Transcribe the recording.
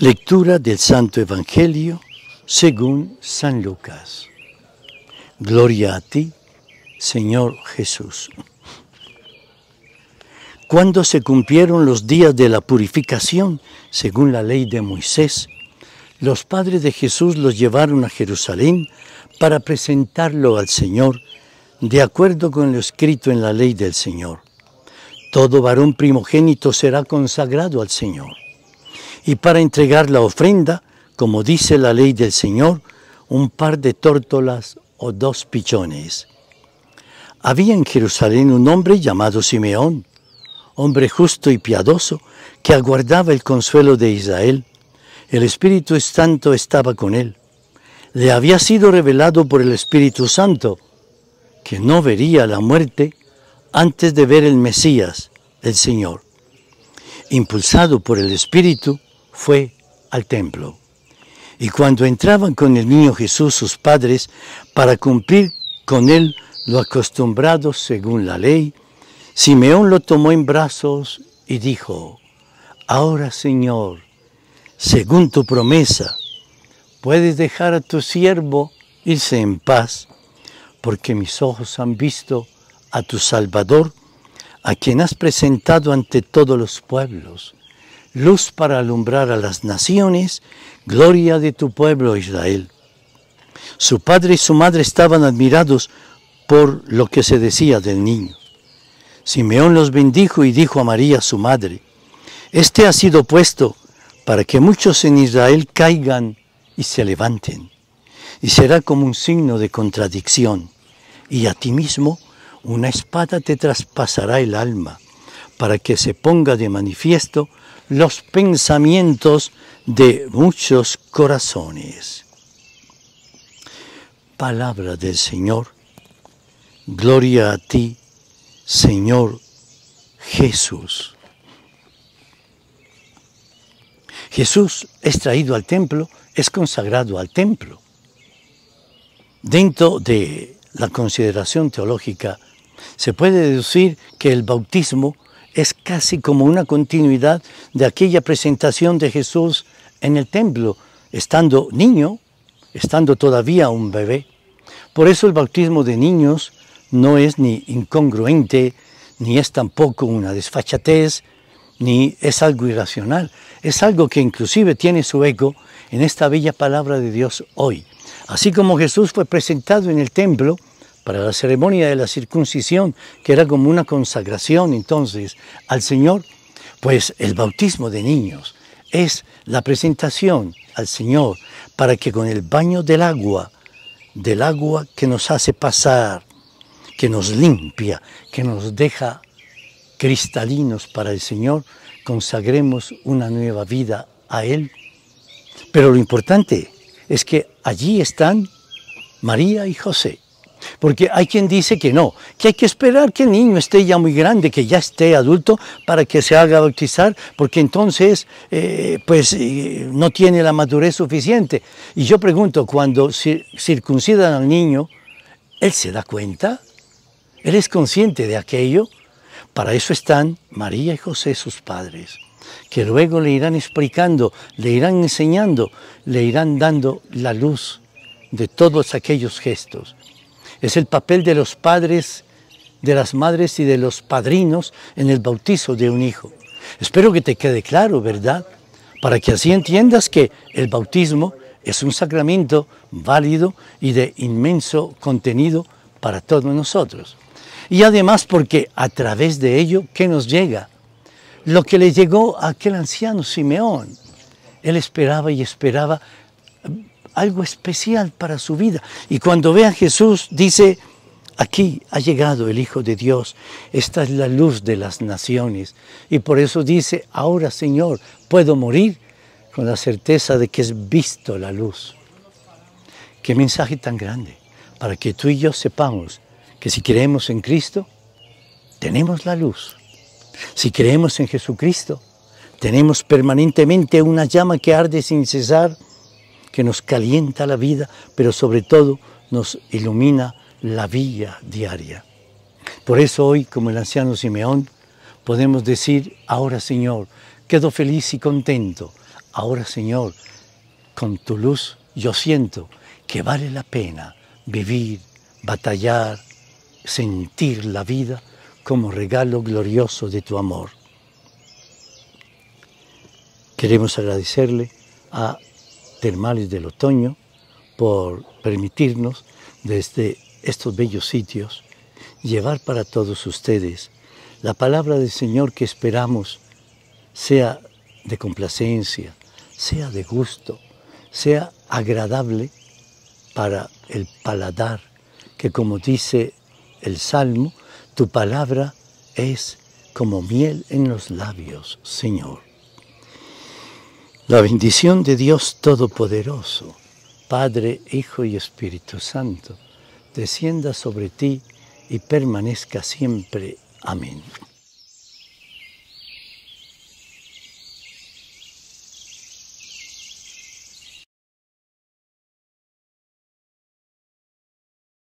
Lectura del Santo Evangelio según San Lucas. Gloria a ti, Señor Jesús. Cuando se cumplieron los días de la purificación, según la ley de Moisés, los padres de Jesús los llevaron a Jerusalén para presentarlo al Señor, de acuerdo con lo escrito en la ley del Señor. Todo varón primogénito será consagrado al Señor y para entregar la ofrenda, como dice la ley del Señor, un par de tórtolas o dos pichones. Había en Jerusalén un hombre llamado Simeón, hombre justo y piadoso, que aguardaba el consuelo de Israel. El Espíritu Santo estaba con él. Le había sido revelado por el Espíritu Santo que no vería la muerte antes de ver el Mesías, el Señor. Impulsado por el Espíritu, fue al templo. Y cuando entraban con el niño Jesús sus padres para cumplir con él lo acostumbrado según la ley, Simeón lo tomó en brazos y dijo, Ahora Señor, según tu promesa, puedes dejar a tu siervo irse en paz, porque mis ojos han visto a tu Salvador, a quien has presentado ante todos los pueblos, luz para alumbrar a las naciones, gloria de tu pueblo Israel. Su padre y su madre estaban admirados por lo que se decía del niño. Simeón los bendijo y dijo a María su madre, Este ha sido puesto para que muchos en Israel caigan y se levanten, y será como un signo de contradicción, y a ti mismo una espada te traspasará el alma, para que se ponga de manifiesto los pensamientos de muchos corazones. Palabra del Señor. Gloria a ti, Señor Jesús. Jesús es traído al templo, es consagrado al templo. Dentro de la consideración teológica, se puede deducir que el bautismo es casi como una continuidad de aquella presentación de Jesús en el templo, estando niño, estando todavía un bebé. Por eso el bautismo de niños no es ni incongruente, ni es tampoco una desfachatez, ni es algo irracional. Es algo que inclusive tiene su eco en esta bella palabra de Dios hoy. Así como Jesús fue presentado en el templo, para la ceremonia de la circuncisión, que era como una consagración entonces al Señor, pues el bautismo de niños es la presentación al Señor para que con el baño del agua, del agua que nos hace pasar, que nos limpia, que nos deja cristalinos para el Señor, consagremos una nueva vida a Él. Pero lo importante es que allí están María y José. Porque hay quien dice que no, que hay que esperar que el niño esté ya muy grande, que ya esté adulto, para que se haga bautizar, porque entonces eh, pues eh, no tiene la madurez suficiente. Y yo pregunto, cuando circuncidan al niño, ¿él se da cuenta? ¿Él es consciente de aquello? Para eso están María y José, sus padres, que luego le irán explicando, le irán enseñando, le irán dando la luz de todos aquellos gestos es el papel de los padres, de las madres y de los padrinos en el bautizo de un hijo. Espero que te quede claro, ¿verdad? Para que así entiendas que el bautismo es un sacramento válido y de inmenso contenido para todos nosotros. Y además porque a través de ello, ¿qué nos llega? Lo que le llegó a aquel anciano Simeón. Él esperaba y esperaba algo especial para su vida. Y cuando ve a Jesús, dice, aquí ha llegado el Hijo de Dios, esta es la luz de las naciones. Y por eso dice, ahora Señor, puedo morir con la certeza de que he visto la luz. Qué mensaje tan grande, para que tú y yo sepamos que si creemos en Cristo, tenemos la luz. Si creemos en Jesucristo, tenemos permanentemente una llama que arde sin cesar que nos calienta la vida, pero sobre todo nos ilumina la vida diaria. Por eso hoy, como el anciano Simeón, podemos decir, ahora Señor, quedo feliz y contento. Ahora Señor, con tu luz yo siento que vale la pena vivir, batallar, sentir la vida como regalo glorioso de tu amor. Queremos agradecerle a termales del otoño, por permitirnos desde estos bellos sitios llevar para todos ustedes la palabra del Señor que esperamos sea de complacencia, sea de gusto, sea agradable para el paladar, que como dice el Salmo, tu palabra es como miel en los labios, Señor. La bendición de Dios Todopoderoso, Padre, Hijo y Espíritu Santo, descienda sobre ti y permanezca siempre. Amén.